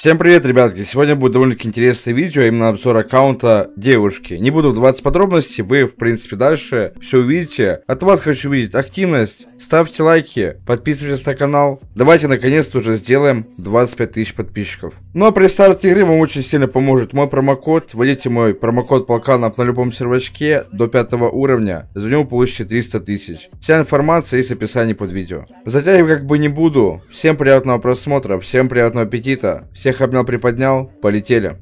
Всем привет, ребятки! Сегодня будет довольно-таки интересное видео, а именно обзор аккаунта девушки. Не буду вдаваться в подробности, вы, в принципе, дальше все увидите. От вас хочу видеть активность, ставьте лайки, подписывайтесь на канал. Давайте, наконец-то, уже сделаем 25 тысяч подписчиков. Ну а при старте игры вам очень сильно поможет мой промокод. Вводите мой промокод Полканов на любом сервачке до 5 уровня. За него получите 300 тысяч. Вся информация есть в описании под видео. Затягивать как бы не буду. Всем приятного просмотра, всем приятного аппетита, всем всех обнял, приподнял. Полетели.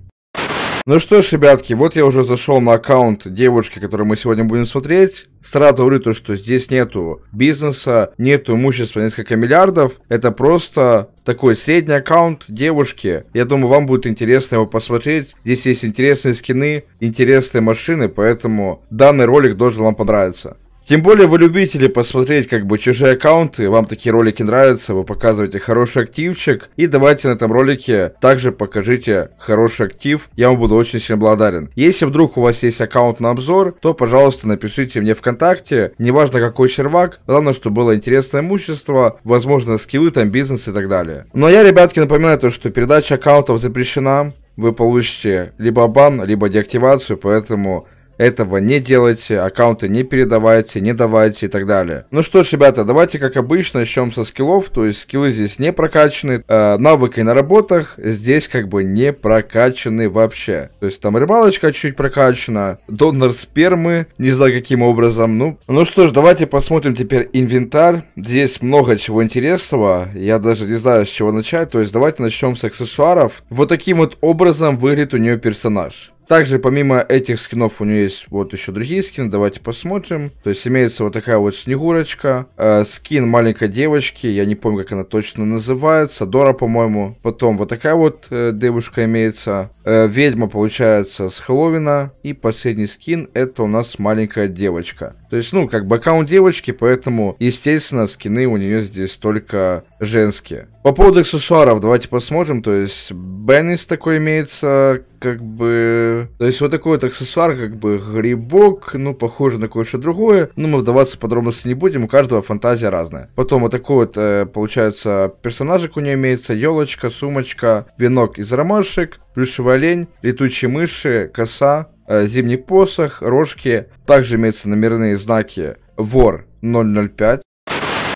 Ну что ж, ребятки, вот я уже зашел на аккаунт девушки, которую мы сегодня будем смотреть. Сразу говорю то, что здесь нету бизнеса, нету имущества несколько миллиардов. Это просто такой средний аккаунт девушки. Я думаю, вам будет интересно его посмотреть. Здесь есть интересные скины, интересные машины, поэтому данный ролик должен вам понравиться. Тем более вы любители посмотреть как бы чужие аккаунты, вам такие ролики нравятся, вы показываете хороший активчик, и давайте на этом ролике также покажите хороший актив, я вам буду очень сильно благодарен. Если вдруг у вас есть аккаунт на обзор, то пожалуйста напишите мне ВКонтакте, неважно какой червак, главное, чтобы было интересное имущество, возможно скиллы, там бизнес и так далее. Но ну, а я, ребятки, напоминаю то, что передача аккаунтов запрещена, вы получите либо бан, либо деактивацию, поэтому этого не делайте, аккаунты не передавайте, не давайте и так далее. Ну что ж, ребята, давайте как обычно начнем со скиллов, то есть скиллы здесь не прокачаны, э, навыки на работах здесь как бы не прокачаны вообще. То есть там рыбалочка чуть прокачана, донор спермы, не знаю каким образом, ну. Ну что ж, давайте посмотрим теперь инвентарь, здесь много чего интересного, я даже не знаю с чего начать, то есть давайте начнем с аксессуаров. Вот таким вот образом выглядит у нее персонаж. Также помимо этих скинов у нее есть вот еще другие скины, давайте посмотрим. То есть имеется вот такая вот Снегурочка, э, скин маленькой девочки, я не помню, как она точно называется, Дора, по-моему. Потом вот такая вот э, девушка имеется, э, ведьма получается с Хэллоуина. И последний скин это у нас маленькая девочка. То есть, ну, как бы аккаунт девочки, поэтому, естественно, скины у нее здесь только женские. По поводу аксессуаров, давайте посмотрим. То есть, Беннис такой имеется, как бы... То есть, вот такой вот аксессуар, как бы грибок, ну, похоже на кое-что другое. Но мы вдаваться в подробности не будем, у каждого фантазия разная. Потом вот такой вот, э, получается, персонажик у нее имеется. Елочка, сумочка, венок из ромашек, плюшевая лень, летучие мыши, коса, Э, зимний посох, рожки. Также имеются номерные знаки Вор 005,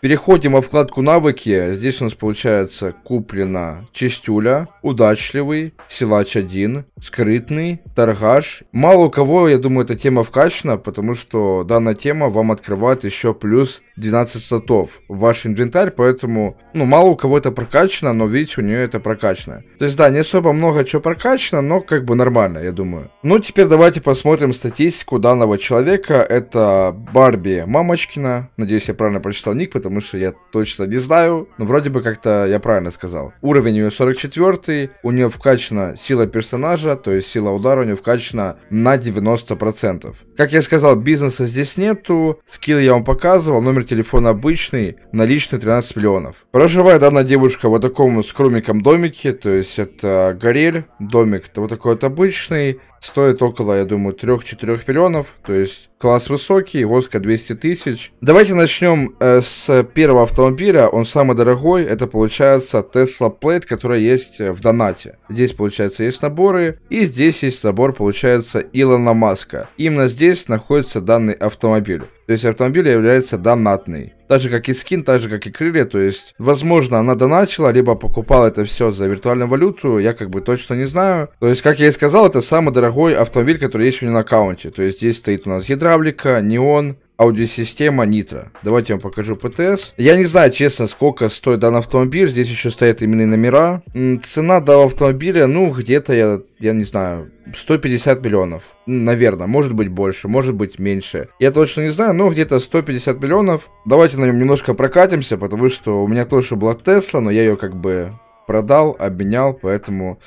Переходим во вкладку навыки. Здесь у нас получается куплено чистюля, удачливый, силач 1, скрытный, торгаш. Мало у кого, я думаю, эта тема вкачана, потому что данная тема вам открывает еще плюс 12 слотов в ваш инвентарь, поэтому, ну, мало у кого это прокачано, но видите, у нее это прокачано. То есть, да, не особо много чего прокачано, но как бы нормально, я думаю. Ну, теперь давайте посмотрим статистику данного человека. Это Барби Мамочкина. Надеюсь, я правильно прочитал ник, потому потому что я точно не знаю. Но ну, вроде бы как-то я правильно сказал. Уровень у нее 44, у нее вкачана сила персонажа, то есть сила удара у нее вкачана на 90%. Как я сказал, бизнеса здесь нету, скилл я вам показывал, номер телефона обычный, наличный 13 миллионов. Проживает данная девушка в вот таком скромненьком домике, то есть это горель, домик вот такой вот обычный, стоит около, я думаю, 3-4 миллионов, то есть класс высокий, воска 200 тысяч. Давайте начнем э, с первого автомобиля, он самый дорогой, это получается Tesla Plate, которая есть в донате. Здесь, получается, есть наборы, и здесь есть набор, получается, Илона Маска. Именно здесь находится данный автомобиль. То есть автомобиль является донатный. Так же, как и скин, так же, как и крылья. То есть, возможно, она доначила, либо покупала это все за виртуальную валюту. Я как бы точно не знаю. То есть, как я и сказал, это самый дорогой автомобиль, который есть у меня на аккаунте. То есть, здесь стоит у нас гидравлика, неон, аудиосистема Nitro. Давайте я вам покажу ПТС. Я не знаю, честно, сколько стоит данный автомобиль. Здесь еще стоят именные номера. Цена данного автомобиля, ну, где-то, я, я не знаю, 150 миллионов. Наверное, может быть больше, может быть меньше. Я точно не знаю, но где-то 150 миллионов. Давайте на нем немножко прокатимся, потому что у меня тоже была Tesla, но я ее как бы продал, обменял, поэтому...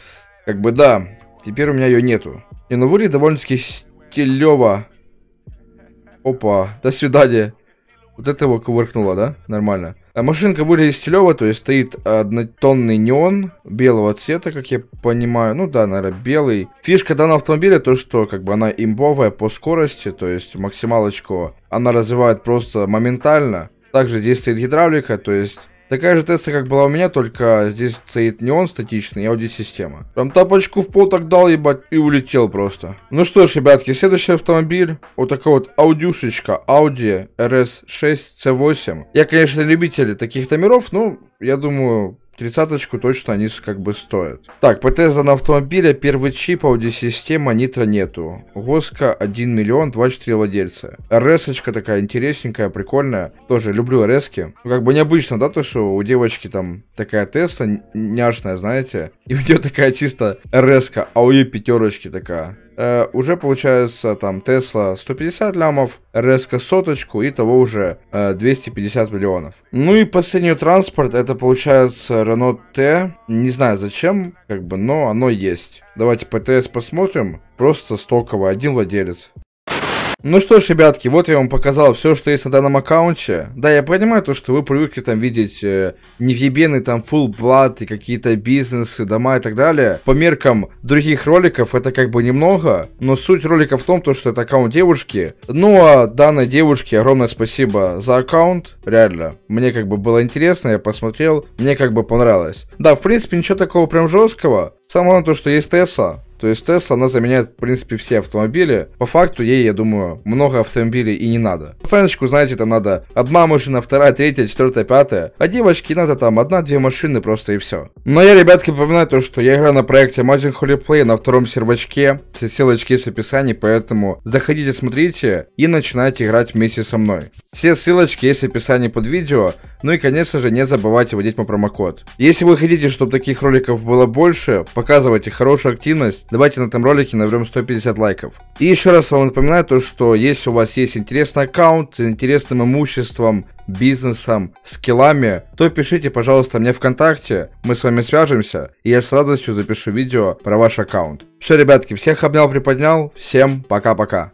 Как бы да, теперь у меня ее нету. И на ну выглядит довольно-таки стилево Опа, до свидания. Вот этого кувыркнуло, да? Нормально. А машинка вылезет из Телева, то есть стоит однотонный неон белого цвета, как я понимаю. Ну да, наверное, белый. Фишка данного автомобиля то, что как бы она имбовая по скорости, то есть максималочку она развивает просто моментально. Также здесь стоит гидравлика, то есть Такая же теста, как была у меня, только здесь стоит не он статичный, а аудиосистема. Прям тапочку в пол так дал, ебать, и улетел просто. Ну что ж, ребятки, следующий автомобиль, вот такая вот аудюшечка, Audi RS6 C8. Я, конечно, любитель таких номеров, но я думаю, Тридцаточку точно они как бы стоят. Так, по на автомобиле первый чип, аудиосистема, нитро нету. Воска 1 миллион 24 владельца. Ресочка такая интересненькая, прикольная. Тоже люблю резки. Ну, как бы необычно, да, то, что у девочки там такая теста няшная, знаете. И у нее такая чисто резка, а у ее пятерочки такая э, уже получается там Tesla 150 лямов, Резко соточку и того уже э, 250 миллионов. Ну и последний транспорт это получается Renault Т. Не знаю зачем, как бы, но оно есть. Давайте ПТС посмотрим. Просто стоково, один владелец. Ну что ж, ребятки, вот я вам показал все, что есть на данном аккаунте. Да, я понимаю то, что вы привыкли там видеть э, невъебенный там full blood и какие-то бизнесы, дома и так далее. По меркам других роликов это как бы немного, но суть ролика в том, то, что это аккаунт девушки. Ну а данной девушке огромное спасибо за аккаунт, реально. Мне как бы было интересно, я посмотрел, мне как бы понравилось. Да, в принципе, ничего такого прям жесткого. Самое главное то, что есть Тесса, то есть Тесла, она заменяет, в принципе, все автомобили. По факту ей, я думаю, много автомобилей и не надо. Пацаночку, знаете, там надо одна машина, вторая, третья, четвертая, пятая. А девочке надо там одна-две машины просто и все. Но я, ребятки, напоминаю то, что я играю на проекте Amazing Holy Play на втором сервачке. Все ссылочки есть в описании, поэтому заходите, смотрите и начинайте играть вместе со мной. Все ссылочки есть в описании под видео. Ну и, конечно же, не забывайте вводить мой промокод. Если вы хотите, чтобы таких роликов было больше, показывайте хорошую активность, Давайте на этом ролике наберем 150 лайков. И еще раз вам напоминаю то, что если у вас есть интересный аккаунт с интересным имуществом, бизнесом, скиллами, то пишите, пожалуйста, мне ВКонтакте, мы с вами свяжемся, и я с радостью запишу видео про ваш аккаунт. Все, ребятки, всех обнял, приподнял, всем пока-пока.